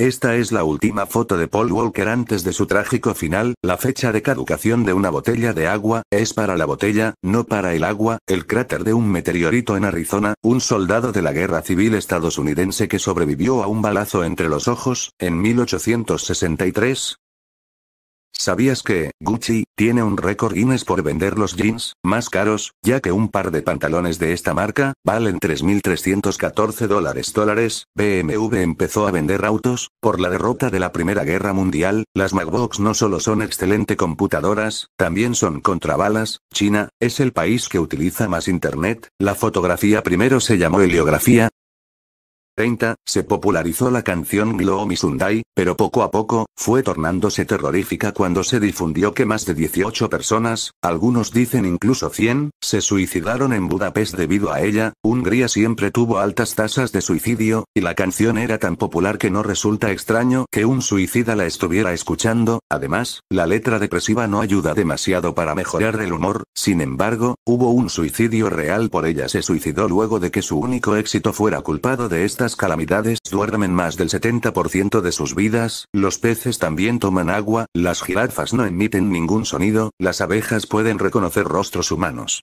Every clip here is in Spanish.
Esta es la última foto de Paul Walker antes de su trágico final, la fecha de caducación de una botella de agua, es para la botella, no para el agua, el cráter de un meteorito en Arizona, un soldado de la guerra civil estadounidense que sobrevivió a un balazo entre los ojos, en 1863, ¿Sabías que, Gucci, tiene un récord Guinness por vender los jeans, más caros, ya que un par de pantalones de esta marca, valen 3.314 dólares dólares? BMW empezó a vender autos, por la derrota de la Primera Guerra Mundial, las MacBooks no solo son excelente computadoras, también son contrabalas, China, es el país que utiliza más Internet, la fotografía primero se llamó heliografía, se popularizó la canción Glow Sunday, pero poco a poco, fue tornándose terrorífica cuando se difundió que más de 18 personas, algunos dicen incluso 100, se suicidaron en Budapest debido a ella. Hungría siempre tuvo altas tasas de suicidio, y la canción era tan popular que no resulta extraño que un suicida la estuviera escuchando. Además, la letra depresiva no ayuda demasiado para mejorar el humor, sin embargo, hubo un suicidio real por ella. Se suicidó luego de que su único éxito fuera culpado de esta calamidades duermen más del 70% de sus vidas, los peces también toman agua, las jirafas no emiten ningún sonido, las abejas pueden reconocer rostros humanos.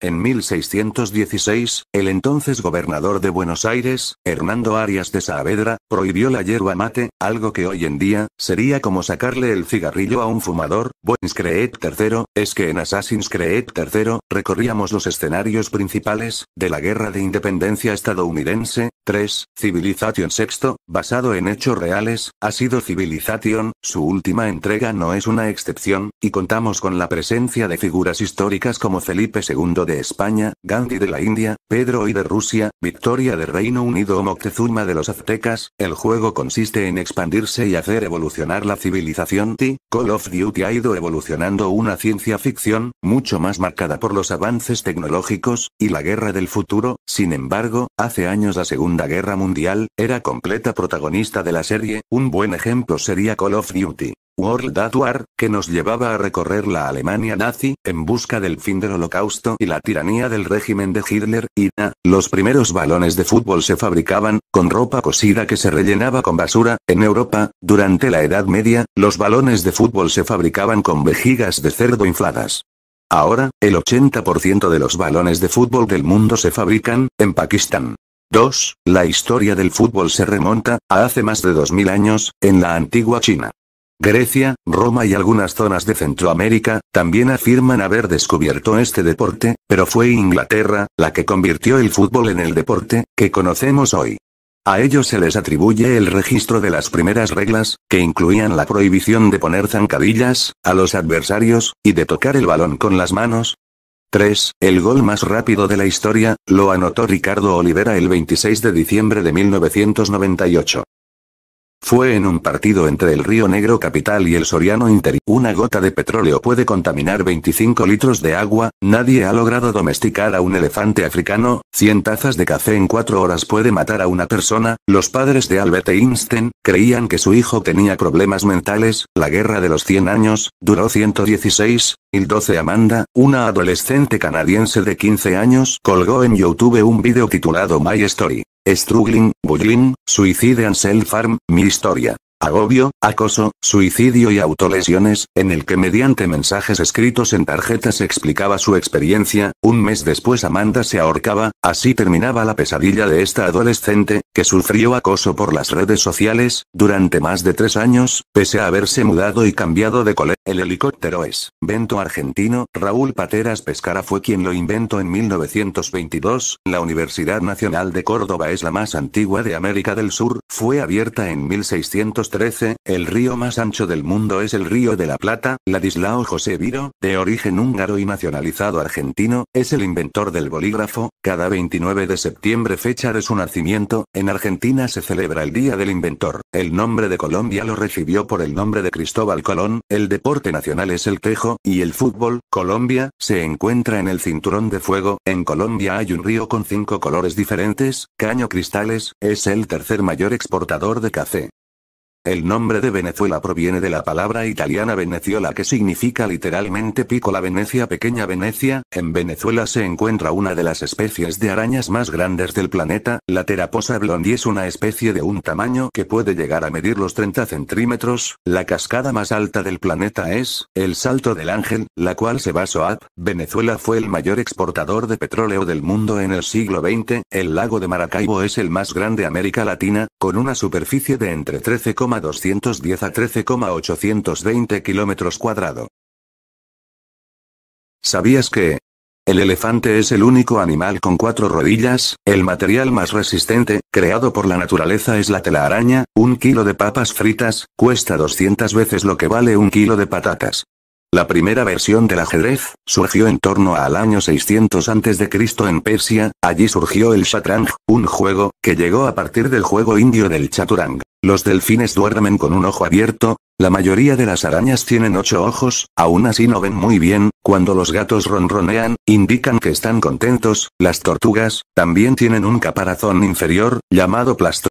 En 1616, el entonces gobernador de Buenos Aires, Hernando Arias de Saavedra, prohibió la yerba mate, algo que hoy en día sería como sacarle el cigarrillo a un fumador. Buenos Creed III, es que en Assassin's Creed III recorríamos los escenarios principales de la Guerra de Independencia estadounidense. 3. Civilization VI, basado en hechos reales, ha sido Civilization, su última entrega no es una excepción, y contamos con la presencia de figuras históricas como Felipe II de España, Gandhi de la India, Pedro y de Rusia, Victoria del Reino Unido o Moctezuma de los aztecas, el juego consiste en expandirse y hacer evolucionar la civilización T. Call of Duty ha ido evolucionando una ciencia ficción, mucho más marcada por los avances tecnológicos, y la guerra del futuro, sin embargo, hace años la Segunda Guerra Mundial, era completa protagonista de la serie, un buen ejemplo sería Call of Duty. World at War, que nos llevaba a recorrer la Alemania nazi, en busca del fin del holocausto y la tiranía del régimen de Hitler, y los primeros balones de fútbol se fabricaban, con ropa cosida que se rellenaba con basura, en Europa, durante la Edad Media, los balones de fútbol se fabricaban con vejigas de cerdo infladas. Ahora, el 80% de los balones de fútbol del mundo se fabrican, en Pakistán. 2. La historia del fútbol se remonta, a hace más de 2000 años, en la antigua China. Grecia, Roma y algunas zonas de Centroamérica, también afirman haber descubierto este deporte, pero fue Inglaterra, la que convirtió el fútbol en el deporte, que conocemos hoy. A ellos se les atribuye el registro de las primeras reglas, que incluían la prohibición de poner zancadillas, a los adversarios, y de tocar el balón con las manos, 3. El gol más rápido de la historia, lo anotó Ricardo Olivera el 26 de diciembre de 1998. Fue en un partido entre el Río Negro Capital y el Soriano Inter. Una gota de petróleo puede contaminar 25 litros de agua, nadie ha logrado domesticar a un elefante africano, 100 tazas de café en 4 horas puede matar a una persona, los padres de Albert Einstein, creían que su hijo tenía problemas mentales, la guerra de los 100 años, duró 116, y 12 Amanda, una adolescente canadiense de 15 años, colgó en YouTube un video titulado My Story. Struggling, Bullying, Suicide and self Farm, mi historia agobio, acoso, suicidio y autolesiones, en el que mediante mensajes escritos en tarjetas explicaba su experiencia, un mes después Amanda se ahorcaba, así terminaba la pesadilla de esta adolescente, que sufrió acoso por las redes sociales, durante más de tres años, pese a haberse mudado y cambiado de colegio. El helicóptero es, vento argentino, Raúl Pateras Pescara fue quien lo inventó en 1922, la Universidad Nacional de Córdoba es la más antigua de América del Sur, fue abierta en 1600 13, el río más ancho del mundo es el Río de la Plata. Ladislao José Viro, de origen húngaro y nacionalizado argentino, es el inventor del bolígrafo. Cada 29 de septiembre, fecha de su nacimiento, en Argentina se celebra el Día del Inventor. El nombre de Colombia lo recibió por el nombre de Cristóbal Colón. El deporte nacional es el tejo, y el fútbol, Colombia, se encuentra en el Cinturón de Fuego. En Colombia hay un río con cinco colores diferentes. Caño Cristales, es el tercer mayor exportador de café. El nombre de Venezuela proviene de la palabra italiana veneciola que significa literalmente pico la Venecia pequeña Venecia, en Venezuela se encuentra una de las especies de arañas más grandes del planeta, la Teraposa blondi es una especie de un tamaño que puede llegar a medir los 30 centímetros, la cascada más alta del planeta es, el Salto del Ángel, la cual se basó a, Venezuela fue el mayor exportador de petróleo del mundo en el siglo XX, el lago de Maracaibo es el más grande América Latina, con una superficie de entre 13,5 210 a 13,820 kilómetros cuadrados. ¿Sabías que? El elefante es el único animal con cuatro rodillas, el material más resistente, creado por la naturaleza es la tela araña, un kilo de papas fritas, cuesta 200 veces lo que vale un kilo de patatas. La primera versión del ajedrez, surgió en torno al año 600 a.C. en Persia, allí surgió el chatrang, un juego, que llegó a partir del juego indio del Chaturang. Los delfines duermen con un ojo abierto, la mayoría de las arañas tienen ocho ojos, aún así no ven muy bien, cuando los gatos ronronean, indican que están contentos, las tortugas, también tienen un caparazón inferior, llamado plastrón.